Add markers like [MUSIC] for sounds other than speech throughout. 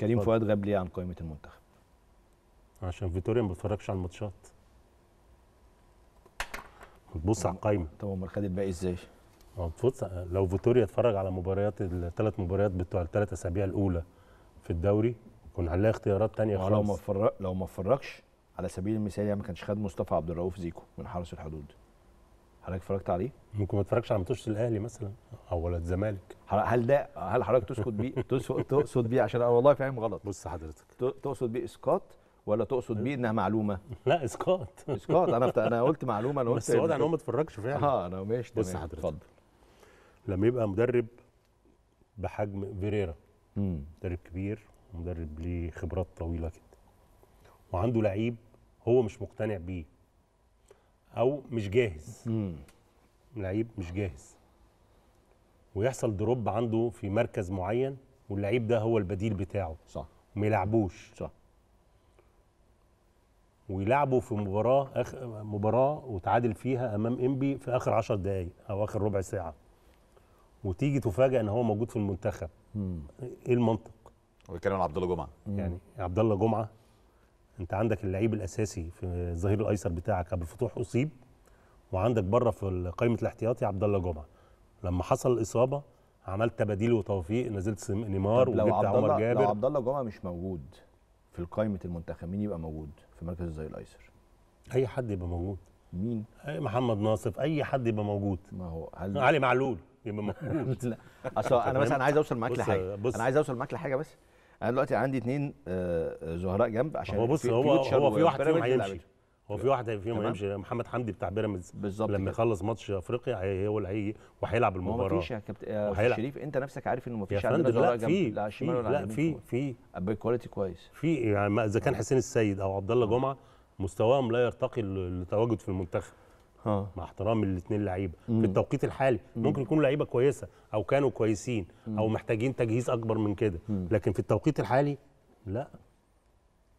كريم فؤاد غاب ليه عن قائمه المنتخب عشان فيتوريا ما بتفرجش على الماتشات بتبص على القايمه طب امال خد الباقي ازاي؟ ما آه، بتبص آه، لو فيتوريا اتفرج على مباريات الثلاث مباريات بتوع الثلاث اسابيع الاولى في الدوري كنا هنلاقي اختيارات ثانيه خالص لو ما فرق لو ما اتفرجش على سبيل المثال يعني ما كانش خد مصطفى عبد الرؤوف زيكو من حرس الحدود حضرتك اتفرجت عليه؟ ممكن ما اتفرجش على ماتش الاهلي مثلا او ولا الزمالك هل ده هل حضرتك تسكت بيه [LAUGHS] تقصد بيه عشان انا والله فاهم غلط بص حضرتك تقصد بيه اسقاط ولا تقصد بيه انها معلومه؟ [LAUGHS] لا اسقاط [LAUGHS] اسقاط انا انا قلت معلومه انا قلت بس واضح ان هو ما اتفرجش فعلا اه انا ماشي تمام بص حضرتك اتفضل لما يبقى مدرب بحجم فيريرا مدرب كبير ومدرب ليه خبرات طويله كده وعنده لعيب هو مش مقتنع بيه او مش جاهز امم لعيب مش جاهز ويحصل دروب عنده في مركز معين واللعيب ده هو البديل بتاعه صح وما يلعبوش صح ويلعبوا في مباراه أخ... مباراه وتعادل فيها امام انبي في اخر 10 دقائق او اخر ربع ساعه وتيجي تفاجئ ان هو موجود في المنتخب مم. ايه المنطق؟ هو بيتكلم عن عبد الله جمعه يعني عبد الله جمعه انت عندك اللعيب الاساسي في الظهير الايسر بتاعك ابو الفتوح اصيب وعندك بره في قائمه الاحتياطي عبد الله جمعه لما حصل الاصابه عملت تباديل وتوفيق نزلت نيمار وجبت عمر جابر لو عبد الله جمعه مش موجود في قائمه المنتخبين يبقى موجود في مركز الظهير الايسر اي حد يبقى موجود مين؟ أي محمد ناصف اي حد يبقى موجود ما هو هل... علي معلول يبقى موجود [LAUGHS] لا اصل انا بس انا عايز اوصل معاك لحاجه انا عايز اوصل معاك لحاجه بس انا دلوقتي عندي اثنين آه، آه، زهراء جنب عشان هو بص هو هو في واحد فيهم هيمشي هو في واحد فيهم هيمشي محمد حمدي بتاع بيراميدز بالظبط لما يخلص ماتش افريقيا هو اللي هيجي وهيلعب المباراه ما فيش يا كابتن شريف انت نفسك عارف انه ما فيش عندنا لا في لا لا في في بكواليتي كويس في يعني اذا كان حسين السيد او عبد الله آه. جمعه مستواهم لا يرتقي للتواجد في المنتخب آه. مع احترامي للاثنين لعيبه في التوقيت الحالي مم. ممكن يكونوا لعيبه كويسه او كانوا كويسين مم. او محتاجين تجهيز اكبر من كده مم. لكن في التوقيت الحالي لا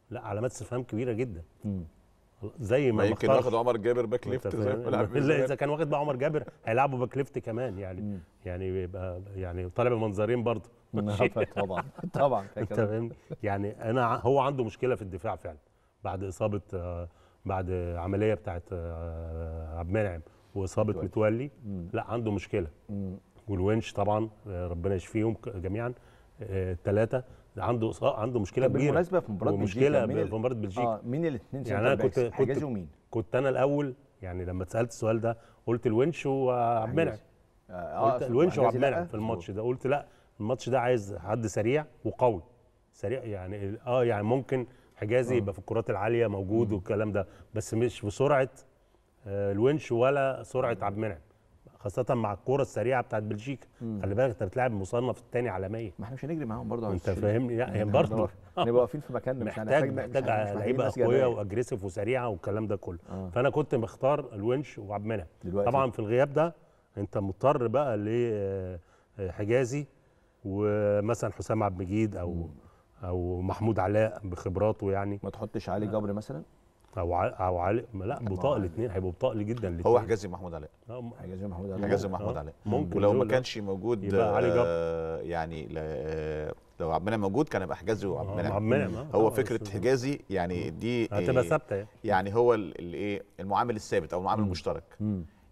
لا علامات استفهام كبيره جدا مم. زي ما يمكن واخد عمر جابر باك ليفت زي ما لا اذا كان واخد بقى عمر جابر هيلعبوا باك ليفت كمان يعني يعني بيبقى يعني طالع بمنظرين برضه [LAUGHS] طبعا طبعا [LAUGHS] انت يعني انا هو عنده مشكله في الدفاع فعلا بعد اصابه آه، بعد عمليه بتاعت آه، عبد المنعم واصابه متولي, متولي. لا عنده مشكله والونش طبعا آه، ربنا يشفيهم جميعا آه، الثلاثه عنده عنده مشكله كبيره بالمناسبه في مباراه بلجيكا مشكله في مباراه بلجيكا اه مين الاثنين يعني انا كنت كنت ومين؟ كنت انا الاول يعني لما اتسالت السؤال ده قلت الونش وعبد المنعم آه قلت الونش وعبد المنعم في الماتش ده قلت لا الماتش ده عايز حد سريع وقوي سريع يعني اه يعني ممكن حجازي آه. يبقى في الكرات العاليه موجود والكلام ده بس مش بسرعه آه، الونش ولا سرعه عبد المنعم خاصه مع الكوره السريعه بتاعت بلجيكا خلي بالك انت بتلاعب مصنف الثاني عالميا ما احنا مش هنجري معاهم برضه انت فاهمني يعني برضه نبقى واقفين في مكاننا مش هنحتاج محتاج لعيبه قويه واجريسيف وسريعه والكلام ده كله آه. فانا كنت مختار الونش وعبد المنعم طبعا في الغياب ده انت مضطر بقى لحجازي آه، ومثلا حسام عبد المجيد او مم. او محمود علاء بخبراته يعني ما تحطش علي جبر مثلا او ع... او علي لا بطاقه الاثنين هيبقوا بطاقه جدا الاثنين هو حجازي محمود علاء حجازي محمود علاء حجازي محمود آه، علاء ممكن ولو ما كانش موجود يبقى علي جبر آه، يعني ل... آه، لو عبد المنعم موجود كان هيبقى حجازي وعبد المنعم هو فكره حجازي يعني دي هتبقى ثابته يعني. يعني هو الايه المعامل الثابت او المعامل المشترك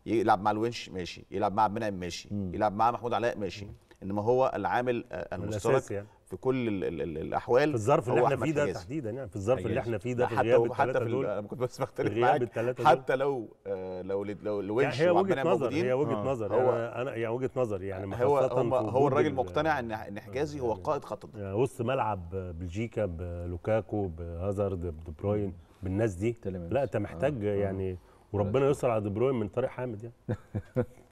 يلعب مع الونش ماشي يلعب مع عبد المنعم ماشي يلعب مع محمود علاء ماشي انما هو العامل المشترك يعني. في كل الـ الـ الـ الاحوال في الظرف اللي احنا فيه ده تحديدا يعني في الظرف اللي احنا فيه ده في غياب حتى في دول انا كنت بس بختلف معاك حتى لو آه لو لو لونش يعني هي وجهه نظر هي وجهه آه. نظر هو يعني انا يعني وجهه نظر يعني هو هو, الراجل مقتنع ان ان حجازي هو يعني قائد خط الدفاع آه، وسط ملعب بلجيكا بلوكاكو بهازارد بدبروين بالناس دي لا انت محتاج آه، آه. يعني وربنا يسر على دي بروين من طريق حامد يعني [LAUGHS]